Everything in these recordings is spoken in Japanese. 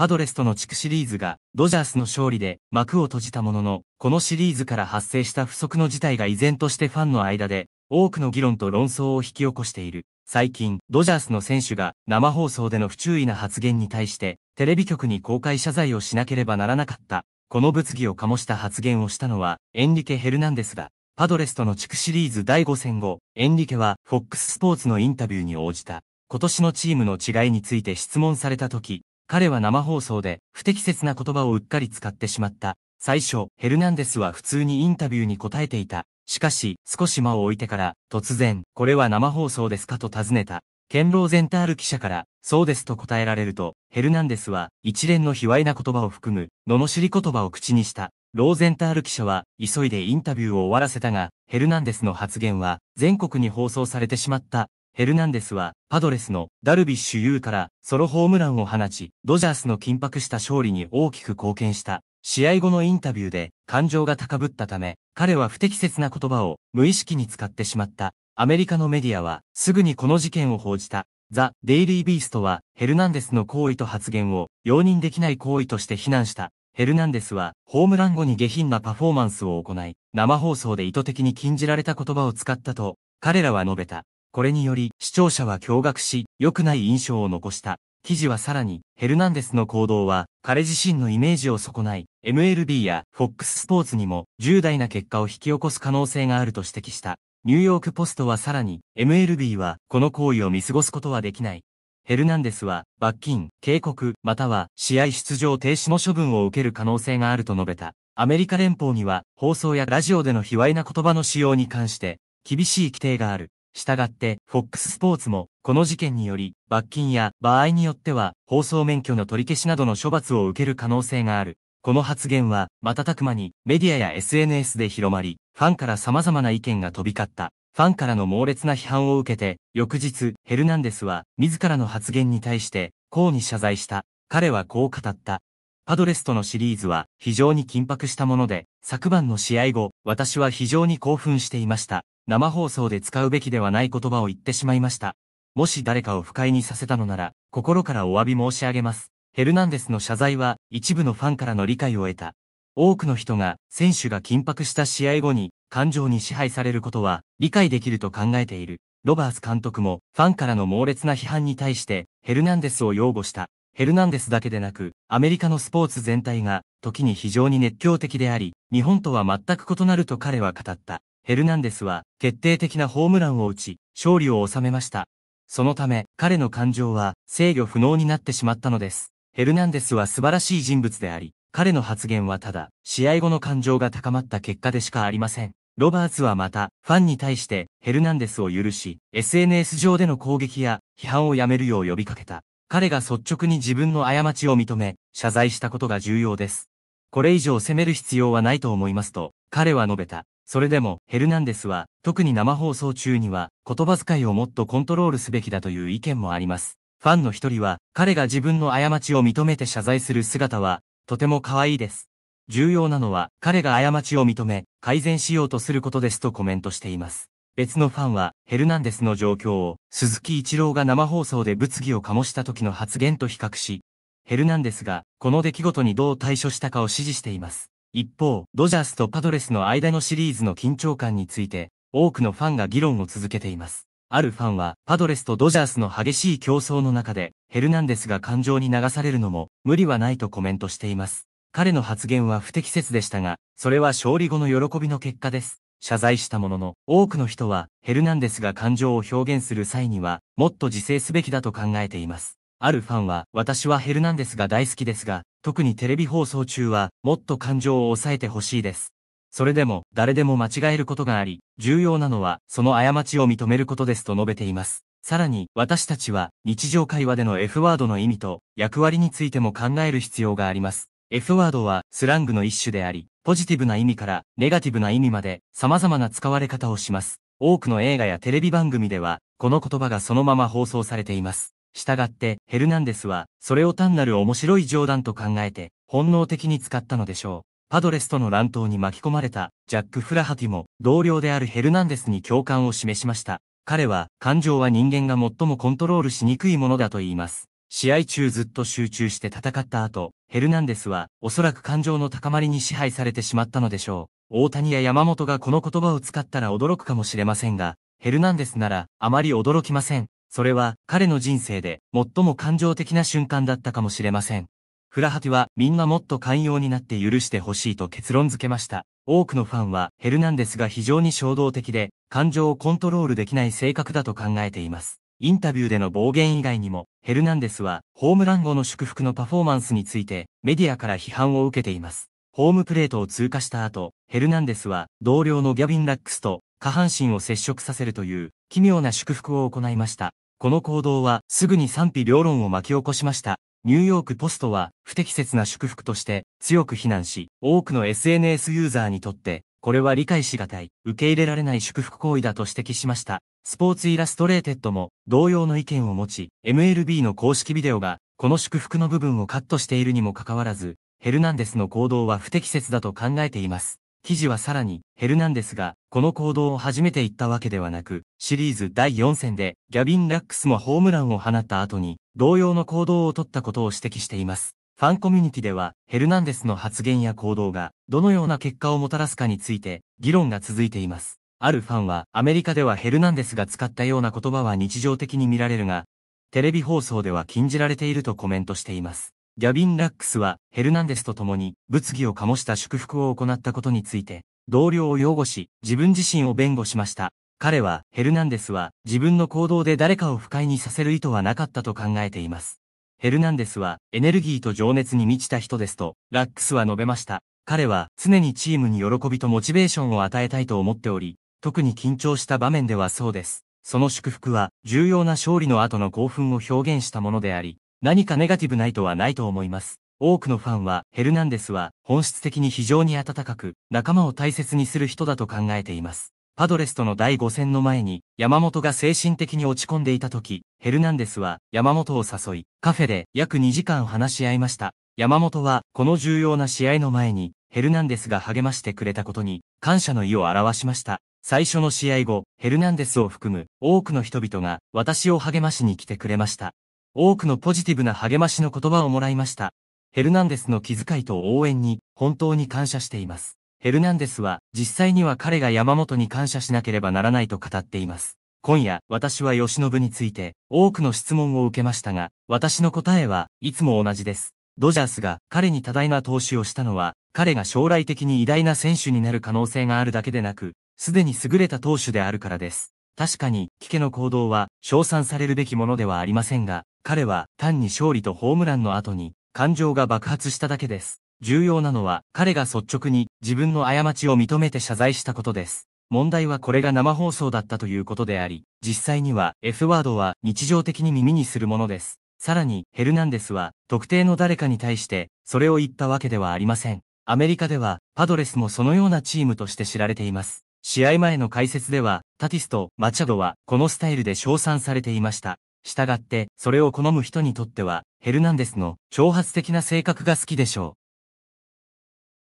パドレスとの地区シリーズが、ドジャースの勝利で幕を閉じたものの、このシリーズから発生した不測の事態が依然としてファンの間で、多くの議論と論争を引き起こしている。最近、ドジャースの選手が生放送での不注意な発言に対して、テレビ局に公開謝罪をしなければならなかった。この物議を醸した発言をしたのは、エンリケ・ヘルナンデスだ。パドレスとの地区シリーズ第5戦後、エンリケは、フォックススポーツのインタビューに応じた。今年のチームの違いについて質問された時、彼は生放送で不適切な言葉をうっかり使ってしまった。最初、ヘルナンデスは普通にインタビューに答えていた。しかし、少し間を置いてから、突然、これは生放送ですかと尋ねた。ケンローゼンタール記者から、そうですと答えられると、ヘルナンデスは、一連の卑猥な言葉を含む、罵り言葉を口にした。ローゼンタール記者は、急いでインタビューを終わらせたが、ヘルナンデスの発言は、全国に放送されてしまった。ヘルナンデスは、パドレスのダルビッシュ有からソロホームランを放ち、ドジャースの緊迫した勝利に大きく貢献した。試合後のインタビューで感情が高ぶったため、彼は不適切な言葉を無意識に使ってしまった。アメリカのメディアはすぐにこの事件を報じた。ザ・デイリー・ビーストはヘルナンデスの行為と発言を容認できない行為として非難した。ヘルナンデスはホームラン後に下品なパフォーマンスを行い、生放送で意図的に禁じられた言葉を使ったと彼らは述べた。これにより視聴者は驚愕し、良くない印象を残した。記事はさらに、ヘルナンデスの行動は、彼自身のイメージを損ない、MLB や FOX スポーツにも重大な結果を引き起こす可能性があると指摘した。ニューヨークポストはさらに、MLB はこの行為を見過ごすことはできない。ヘルナンデスは、罰金、警告、または試合出場停止の処分を受ける可能性があると述べた。アメリカ連邦には、放送やラジオでの卑猥な言葉の使用に関して、厳しい規定がある。したがって、FOX スポーツも、この事件により、罰金や、場合によっては、放送免許の取り消しなどの処罰を受ける可能性がある。この発言は、瞬く間に、メディアや SNS で広まり、ファンから様々な意見が飛び交った。ファンからの猛烈な批判を受けて、翌日、ヘルナンデスは、自らの発言に対して、こうに謝罪した。彼はこう語った。パドレスとのシリーズは、非常に緊迫したもので、昨晩の試合後、私は非常に興奮していました。生放送で使うべきではない言葉を言ってしまいました。もし誰かを不快にさせたのなら、心からお詫び申し上げます。ヘルナンデスの謝罪は、一部のファンからの理解を得た。多くの人が、選手が緊迫した試合後に、感情に支配されることは、理解できると考えている。ロバース監督も、ファンからの猛烈な批判に対して、ヘルナンデスを擁護した。ヘルナンデスだけでなく、アメリカのスポーツ全体が、時に非常に熱狂的であり、日本とは全く異なると彼は語った。ヘルナンデスは決定的なホームランを打ち、勝利を収めました。そのため、彼の感情は制御不能になってしまったのです。ヘルナンデスは素晴らしい人物であり、彼の発言はただ、試合後の感情が高まった結果でしかありません。ロバーツはまた、ファンに対してヘルナンデスを許し、SNS 上での攻撃や批判をやめるよう呼びかけた。彼が率直に自分の過ちを認め、謝罪したことが重要です。これ以上責める必要はないと思いますと、彼は述べた。それでも、ヘルナンデスは、特に生放送中には、言葉遣いをもっとコントロールすべきだという意見もあります。ファンの一人は、彼が自分の過ちを認めて謝罪する姿は、とても可愛いです。重要なのは、彼が過ちを認め、改善しようとすることですとコメントしています。別のファンは、ヘルナンデスの状況を、鈴木一郎が生放送で物議を醸した時の発言と比較し、ヘルナンデスが、この出来事にどう対処したかを指示しています。一方、ドジャースとパドレスの間のシリーズの緊張感について、多くのファンが議論を続けています。あるファンは、パドレスとドジャースの激しい競争の中で、ヘルナンデスが感情に流されるのも、無理はないとコメントしています。彼の発言は不適切でしたが、それは勝利後の喜びの結果です。謝罪したものの、多くの人は、ヘルナンデスが感情を表現する際には、もっと自制すべきだと考えています。あるファンは、私はヘルナンデスが大好きですが、特にテレビ放送中は、もっと感情を抑えてほしいです。それでも、誰でも間違えることがあり、重要なのは、その過ちを認めることですと述べています。さらに、私たちは、日常会話での F ワードの意味と、役割についても考える必要があります。F ワードは、スラングの一種であり、ポジティブな意味から、ネガティブな意味まで、様々な使われ方をします。多くの映画やテレビ番組では、この言葉がそのまま放送されています。したがって、ヘルナンデスは、それを単なる面白い冗談と考えて、本能的に使ったのでしょう。パドレスとの乱闘に巻き込まれた、ジャック・フラハティも、同僚であるヘルナンデスに共感を示しました。彼は、感情は人間が最もコントロールしにくいものだと言います。試合中ずっと集中して戦った後、ヘルナンデスは、おそらく感情の高まりに支配されてしまったのでしょう。大谷や山本がこの言葉を使ったら驚くかもしれませんが、ヘルナンデスなら、あまり驚きません。それは彼の人生で最も感情的な瞬間だったかもしれません。フラハティはみんなもっと寛容になって許してほしいと結論付けました。多くのファンはヘルナンデスが非常に衝動的で感情をコントロールできない性格だと考えています。インタビューでの暴言以外にも、ヘルナンデスはホームラン後の祝福のパフォーマンスについてメディアから批判を受けています。ホームプレートを通過した後、ヘルナンデスは同僚のギャビン・ラックスと下半身を接触させるという奇妙な祝福を行いました。この行動はすぐに賛否両論を巻き起こしました。ニューヨークポストは不適切な祝福として強く非難し、多くの SNS ユーザーにとってこれは理解しがたい、受け入れられない祝福行為だと指摘しました。スポーツイラストレーテッドも同様の意見を持ち、MLB の公式ビデオがこの祝福の部分をカットしているにもかかわらず、ヘルナンデスの行動は不適切だと考えています。記事はさらに、ヘルナンデスが、この行動を初めて言ったわけではなく、シリーズ第4戦で、ギャビン・ラックスもホームランを放った後に、同様の行動をとったことを指摘しています。ファンコミュニティでは、ヘルナンデスの発言や行動が、どのような結果をもたらすかについて、議論が続いています。あるファンは、アメリカではヘルナンデスが使ったような言葉は日常的に見られるが、テレビ放送では禁じられているとコメントしています。ギャビン・ラックスはヘルナンデスと共に物議を醸した祝福を行ったことについて、同僚を擁護し、自分自身を弁護しました。彼は、ヘルナンデスは自分の行動で誰かを不快にさせる意図はなかったと考えています。ヘルナンデスはエネルギーと情熱に満ちた人ですと、ラックスは述べました。彼は常にチームに喜びとモチベーションを与えたいと思っており、特に緊張した場面ではそうです。その祝福は重要な勝利の後の興奮を表現したものであり、何かネガティブないとはないと思います。多くのファンは、ヘルナンデスは、本質的に非常に温かく、仲間を大切にする人だと考えています。パドレスとの第5戦の前に、山本が精神的に落ち込んでいた時、ヘルナンデスは、山本を誘い、カフェで約2時間話し合いました。山本は、この重要な試合の前に、ヘルナンデスが励ましてくれたことに、感謝の意を表しました。最初の試合後、ヘルナンデスを含む多くの人々が私を励ましに来てくれました。多くのポジティブな励ましの言葉をもらいました。ヘルナンデスの気遣いと応援に本当に感謝しています。ヘルナンデスは実際には彼が山本に感謝しなければならないと語っています。今夜、私は吉信について多くの質問を受けましたが、私の答えはいつも同じです。ドジャースが彼に多大な投資をしたのは、彼が将来的に偉大な選手になる可能性があるだけでなく、すでに優れた投手であるからです。確かに、キケの行動は、称賛されるべきものではありませんが、彼は単に勝利とホームランの後に感情が爆発しただけです。重要なのは彼が率直に自分の過ちを認めて謝罪したことです。問題はこれが生放送だったということであり、実際には F ワードは日常的に耳にするものです。さらに、ヘルナンデスは特定の誰かに対してそれを言ったわけではありません。アメリカではパドレスもそのようなチームとして知られています。試合前の解説では、タティスとマチャドはこのスタイルで称賛されていました。したがって、それを好む人にとっては、ヘルナンデスの挑発的な性格が好きでしょう。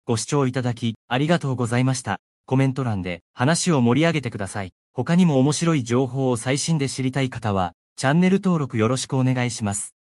ご視聴いただき、ありがとうございました。コメント欄で話を盛り上げてください。他にも面白い情報を最新で知りたい方は、チャンネル登録よろしくお願いします。